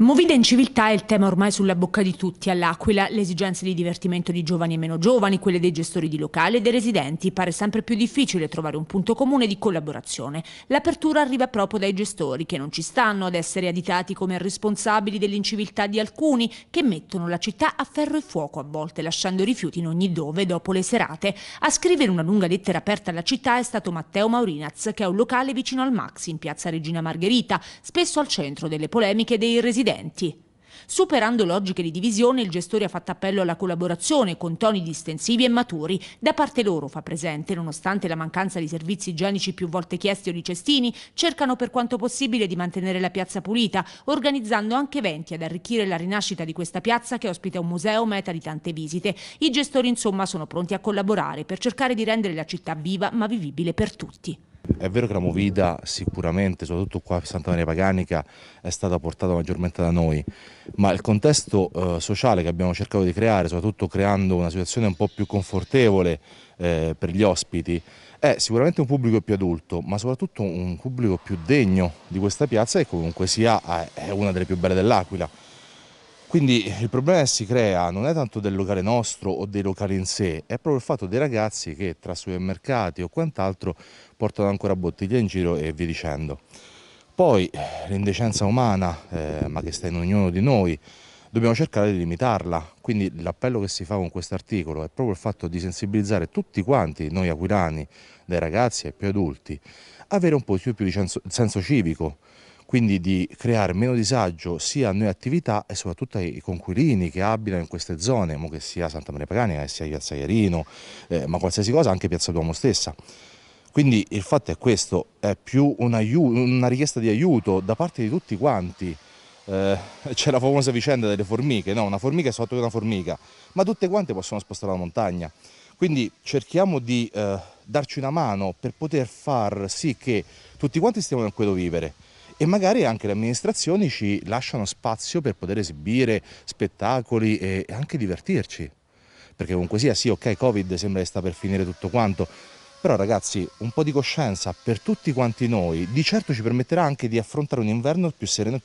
Movida in civiltà è il tema ormai sulla bocca di tutti all'Aquila, le esigenze di divertimento di giovani e meno giovani, quelle dei gestori di locale e dei residenti, pare sempre più difficile trovare un punto comune di collaborazione. L'apertura arriva proprio dai gestori che non ci stanno ad essere additati come responsabili dell'inciviltà di alcuni che mettono la città a ferro e fuoco a volte lasciando rifiuti in ogni dove dopo le serate. A scrivere una lunga lettera aperta alla città è stato Matteo Maurinaz che ha un locale vicino al Maxi in piazza Regina Margherita, spesso al centro delle polemiche dei residenti dissidenti. Superando logiche di divisione, il gestore ha fatto appello alla collaborazione con toni distensivi e maturi. Da parte loro, fa presente, nonostante la mancanza di servizi igienici più volte chiesti o di cestini, cercano per quanto possibile di mantenere la piazza pulita, organizzando anche eventi ad arricchire la rinascita di questa piazza che ospita un museo meta di tante visite. I gestori, insomma, sono pronti a collaborare per cercare di rendere la città viva ma vivibile per tutti. È vero che la movida sicuramente, soprattutto qua a Santa Maria Paganica, è stata portata maggiormente da noi, ma il contesto eh, sociale che abbiamo cercato di creare, soprattutto creando una situazione un po' più confortevole eh, per gli ospiti, è sicuramente un pubblico più adulto, ma soprattutto un pubblico più degno di questa piazza che comunque sia eh, è una delle più belle dell'Aquila. Quindi il problema che si crea non è tanto del locale nostro o dei locali in sé, è proprio il fatto dei ragazzi che tra supermercati o quant'altro portano ancora bottiglie in giro e via dicendo. Poi l'indecenza umana, eh, ma che sta in ognuno di noi, dobbiamo cercare di limitarla. Quindi l'appello che si fa con questo articolo è proprio il fatto di sensibilizzare tutti quanti, noi aquilani, dai ragazzi ai più adulti, avere un po' più, più di senso, senso civico, quindi di creare meno disagio sia a noi attività e soprattutto ai conquilini che abitano in queste zone, che sia Santa Maria Paganica, che sia Piazza Ierino, eh, ma qualsiasi cosa, anche Piazza Duomo stessa. Quindi il fatto è questo, è più un una richiesta di aiuto da parte di tutti quanti. Eh, c'è la famosa vicenda delle formiche, no? una formica è sotto una formica, ma tutte quante possono spostare la montagna. Quindi cerchiamo di eh, darci una mano per poter far sì che tutti quanti stiamo in quello vivere e magari anche le amministrazioni ci lasciano spazio per poter esibire spettacoli e anche divertirci. Perché comunque sia, sì, ok, Covid sembra che sta per finire tutto quanto, però ragazzi, un po' di coscienza per tutti quanti noi di certo ci permetterà anche di affrontare un inverno più sereno